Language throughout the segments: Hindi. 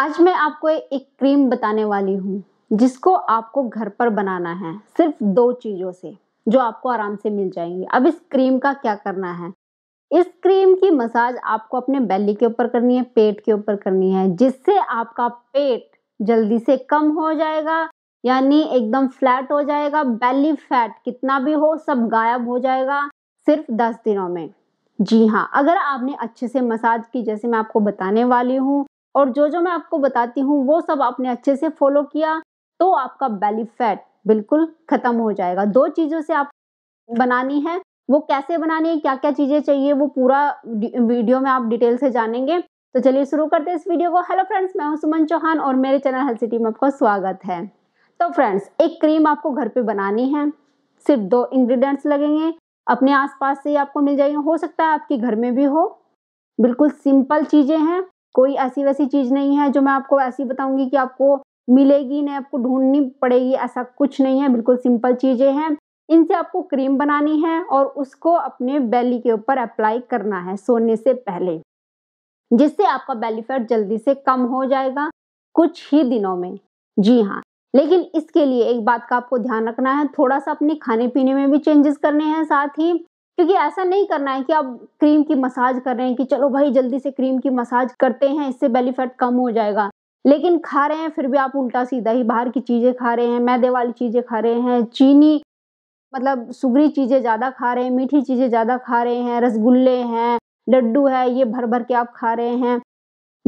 आज मैं आपको एक क्रीम बताने वाली हूँ जिसको आपको घर पर बनाना है सिर्फ दो चीज़ों से जो आपको आराम से मिल जाएंगी अब इस क्रीम का क्या करना है इस क्रीम की मसाज आपको अपने बेली के ऊपर करनी है पेट के ऊपर करनी है जिससे आपका पेट जल्दी से कम हो जाएगा यानी एकदम फ्लैट हो जाएगा बेली फैट कितना भी हो सब गायब हो जाएगा सिर्फ दस दिनों में जी हाँ अगर आपने अच्छे से मसाज की जैसे मैं आपको बताने वाली हूँ और जो जो मैं आपको बताती हूँ वो सब आपने अच्छे से फॉलो किया तो आपका बेली फैट बिल्कुल ख़त्म हो जाएगा दो चीज़ों से आप बनानी है वो कैसे बनानी है क्या क्या चीज़ें चाहिए वो पूरा वीडियो में आप डिटेल से जानेंगे तो चलिए शुरू करते हैं इस वीडियो को हेलो फ्रेंड्स मैं हूं सुमन चौहान और मेरे चैनल हेल्थ सिटी में आपका स्वागत है तो फ्रेंड्स एक क्रीम आपको घर पे बनानी है सिर्फ दो इंग्रेडिएंट्स लगेंगे अपने आसपास से ही आपको मिल जाएंगे हो सकता है आपके घर में भी हो बिल्कुल सिंपल चीज़ें हैं कोई ऐसी वैसी चीज़ नहीं है जो मैं आपको ऐसी बताऊंगी कि आपको मिलेगी नहीं आपको ढूंढनी पड़ेगी ऐसा कुछ नहीं है बिल्कुल सिंपल चीज़ें हैं इनसे आपको क्रीम बनानी है और उसको अपने बेली के ऊपर अप्लाई करना है सोने से पहले जिससे आपका बेली फैट जल्दी से कम हो जाएगा कुछ ही दिनों में जी हाँ लेकिन इसके लिए एक बात का आपको ध्यान रखना है थोड़ा सा अपने खाने पीने में भी चेंजेस करने हैं साथ ही क्योंकि ऐसा नहीं करना है कि आप क्रीम की मसाज कर रहे हैं कि चलो भाई जल्दी से क्रीम की मसाज करते हैं इससे बेली फैट कम हो जाएगा लेकिन खा रहे हैं फिर भी आप उल्टा सीधा ही बाहर की चीज़ें खा रहे हैं मैदे वाली चीज़ें खा रहे हैं चीनी मतलब सुगरी चीज़ें ज़्यादा खा रहे हैं मीठी चीज़ें ज़्यादा खा रहे हैं रसगुल्ले हैं लड्डू है ये भर भर के आप खा रहे हैं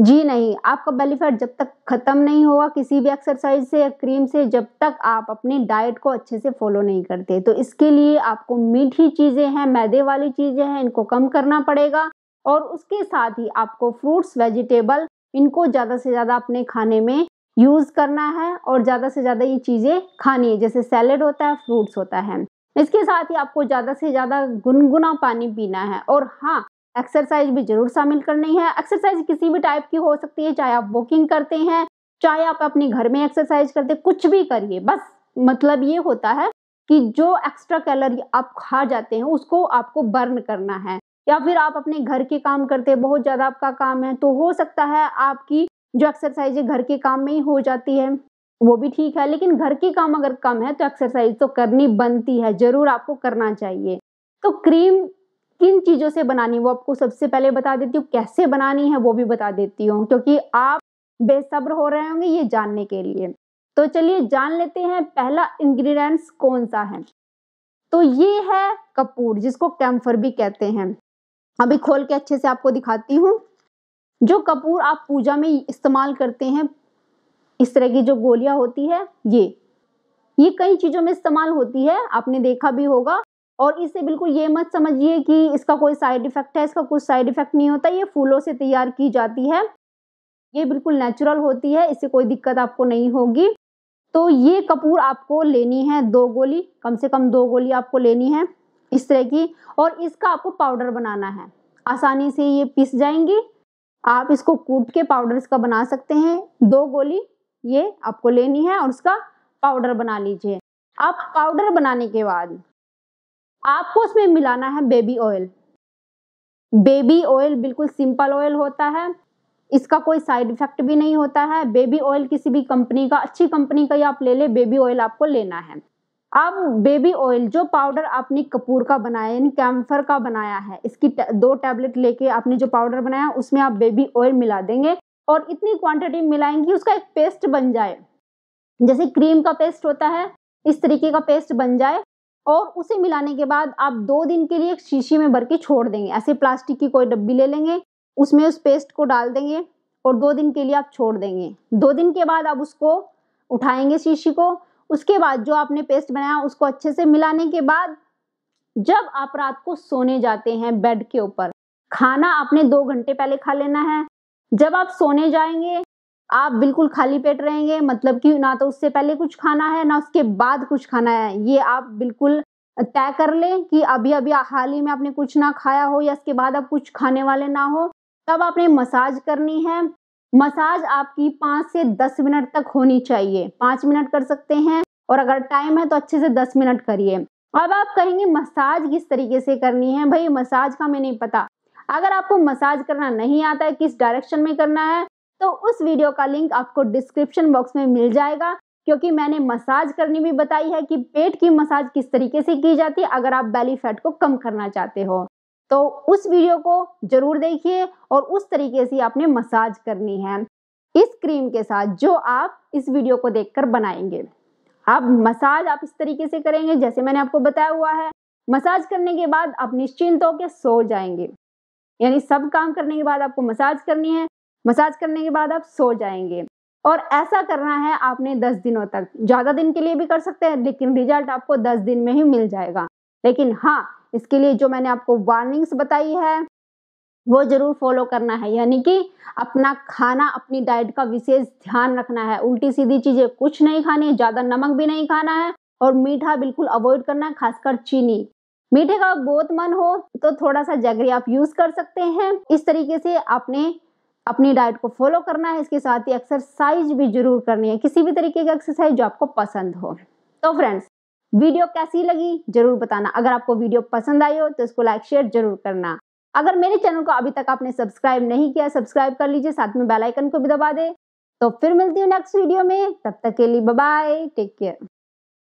जी नहीं आपका बेली फैट जब तक ख़त्म नहीं हुआ किसी भी एक्सरसाइज से या क्रीम से जब तक आप अपनी डाइट को अच्छे से फॉलो नहीं करते तो इसके लिए आपको मीठी चीज़ें हैं मैदे वाली चीज़ें हैं इनको कम करना पड़ेगा और उसके साथ ही आपको फ्रूट्स वेजिटेबल इनको ज़्यादा से ज़्यादा अपने खाने में यूज़ करना है और ज़्यादा से ज़्यादा ये चीज़ें खानी है जैसे सैलड होता है फ्रूट्स होता है इसके साथ ही आपको ज़्यादा से ज़्यादा गुनगुना पानी पीना है और हाँ एक्सरसाइज भी जरूर शामिल करनी है एक्सरसाइज किसी भी टाइप की हो सकती है चाहे आप वॉकिंग करते हैं चाहे आप अपने घर में एक्सरसाइज करते कुछ भी करिए बस मतलब ये होता है कि जो एक्स्ट्रा कैलोरी आप खा जाते हैं उसको आपको बर्न करना है या फिर आप अपने घर के काम करते हैं बहुत ज़्यादा आपका काम है तो हो सकता है आपकी जो एक्सरसाइज घर के काम में ही हो जाती है वो भी ठीक है लेकिन घर के काम अगर कम है तो एक्सरसाइज तो करनी बनती है ज़रूर आपको करना चाहिए तो क्रीम किन चीज़ों से बनानी है वो आपको सबसे पहले बता देती हूँ कैसे बनानी है वो भी बता देती हूँ क्योंकि आप बेसब्र हो रहे होंगे ये जानने के लिए तो चलिए जान लेते हैं पहला इंग्रेडिएंट्स कौन सा है तो ये है कपूर जिसको कैम्फर भी कहते हैं अभी खोल के अच्छे से आपको दिखाती हूँ जो कपूर आप पूजा में इस्तेमाल करते हैं इस तरह की जो गोलियां होती है ये ये कई चीज़ों में इस्तेमाल होती है आपने देखा भी होगा और इसे बिल्कुल ये मत समझिए कि इसका कोई साइड इफ़ेक्ट है इसका कुछ साइड इफ़ेक्ट नहीं होता ये फूलों से तैयार की जाती है ये बिल्कुल नेचुरल होती है इससे कोई दिक्कत आपको नहीं होगी तो ये कपूर आपको लेनी है दो गोली कम से कम दो गोली आपको लेनी है इस तरह की और इसका आपको पाउडर बनाना है आसानी से ये पिस जाएंगी आप इसको कूट के पाउडर इसका बना सकते हैं दो गोली ये आपको लेनी है और उसका पाउडर बना लीजिए आप पाउडर बनाने के बाद आपको उसमें मिलाना है बेबी ऑयल बेबी ऑयल बिल्कुल सिंपल ऑयल होता है इसका कोई साइड इफेक्ट भी नहीं होता है बेबी ऑयल किसी भी कंपनी का अच्छी कंपनी का ही आप ले ले बेबी ऑयल आपको लेना है अब बेबी ऑयल जो पाउडर आपने कपूर का बनाया यानी कैम्फर का बनाया है इसकी दो टैबलेट लेके आपने जो पाउडर बनाया उसमें आप बेबी ऑयल मिला देंगे और इतनी क्वांटिटी मिलाएंगे उसका एक पेस्ट बन जाए जैसे क्रीम का पेस्ट होता है इस तरीके का पेस्ट बन जाए और उसे मिलाने के बाद आप दो दिन के लिए एक शीशी में भर के छोड़ देंगे ऐसे प्लास्टिक की कोई डब्बी ले लेंगे उसमें उस पेस्ट को डाल देंगे और दो दिन के लिए आप छोड़ देंगे दो दिन के बाद आप उसको उठाएंगे शीशी को उसके बाद जो आपने पेस्ट बनाया उसको अच्छे से मिलाने के बाद जब आप रात को सोने जाते हैं बेड के ऊपर खाना आपने दो घंटे पहले खा लेना है जब आप सोने जाएंगे आप बिल्कुल खाली पेट रहेंगे मतलब कि ना तो उससे पहले कुछ खाना है ना उसके बाद कुछ खाना है ये आप बिल्कुल तय कर लें कि अभी अभी हाल ही में आपने कुछ ना खाया हो या इसके बाद आप कुछ खाने वाले ना हो तब आपने मसाज करनी है मसाज आपकी पाँच से दस मिनट तक होनी चाहिए पाँच मिनट कर सकते हैं और अगर टाइम है तो अच्छे से दस मिनट करिए अब आप कहेंगे मसाज किस तरीके से करनी है भाई मसाज का मैं नहीं पता अगर आपको मसाज करना नहीं आता है किस डायरेक्शन में करना है तो उस वीडियो का लिंक आपको डिस्क्रिप्शन बॉक्स में मिल जाएगा क्योंकि मैंने मसाज करनी भी बताई है कि पेट की मसाज किस तरीके से की जाती है अगर आप बैली फैट को कम करना चाहते हो तो उस वीडियो को जरूर देखिए और उस तरीके से आपने मसाज करनी है इस क्रीम के साथ जो आप इस वीडियो को देखकर बनाएंगे आप मसाज आप इस तरीके से करेंगे जैसे मैंने आपको बताया हुआ है मसाज करने के बाद आप निश्चिंत होकर सो जाएंगे यानी सब काम करने के बाद आपको मसाज करनी है मसाज करने के बाद आप सो जाएंगे और ऐसा करना है आपने दस दिनों तक ज़्यादा दिन के लिए भी कर सकते हैं लेकिन रिजल्ट आपको दस दिन में ही मिल जाएगा लेकिन हाँ इसके लिए जो मैंने आपको वार्निंग्स बताई है वो जरूर फॉलो करना है यानी कि अपना खाना अपनी डाइट का विशेष ध्यान रखना है उल्टी सीधी चीज़ें कुछ नहीं खानी है ज़्यादा नमक भी नहीं खाना है और मीठा बिल्कुल अवॉइड करना है खासकर चीनी मीठे का बहुत मन हो तो थोड़ा सा जगरी आप यूज़ कर सकते हैं इस तरीके से आपने अपनी डाइट को फॉलो करना है इसके साथ ही एक्सरसाइज भी जरूर करनी है किसी भी तरीके की एक्सरसाइज जो आपको पसंद हो तो फ्रेंड्स वीडियो कैसी लगी जरूर बताना अगर आपको वीडियो पसंद आई हो तो इसको लाइक शेयर जरूर करना अगर मेरे चैनल को अभी तक आपने सब्सक्राइब नहीं किया सब्सक्राइब कर लीजिए साथ में बेल आइकन को भी दबा दे तो फिर मिलती हूँ नेक्स्ट वीडियो में तब तक के लिए बाय टेक केयर